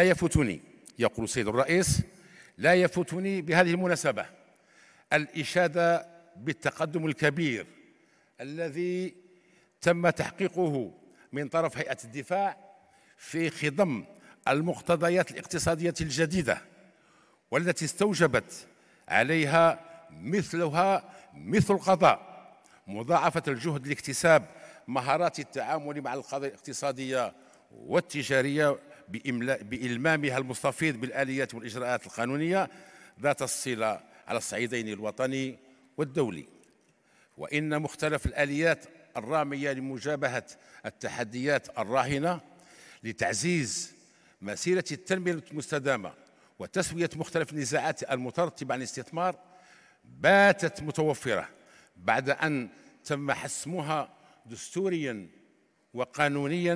لا يفوتني يقول السيد الرئيس لا يفوتني بهذه المناسبة الإشادة بالتقدم الكبير الذي تم تحقيقه من طرف هيئة الدفاع في خضم المقتضيات الاقتصادية الجديدة والتي استوجبت عليها مثلها مثل القضاء مضاعفة الجهد لاكتساب مهارات التعامل مع القضايا الاقتصادية والتجارية بإلمامها المستفيض بالآليات والإجراءات القانونية ذات الصلة على الصعيدين الوطني والدولي وإن مختلف الآليات الرامية لمجابهة التحديات الراهنة لتعزيز مسيرة التنمية المستدامة وتسوية مختلف النزاعات المترتبة عن الاستثمار باتت متوفرة بعد أن تم حسمها دستوريا وقانونيا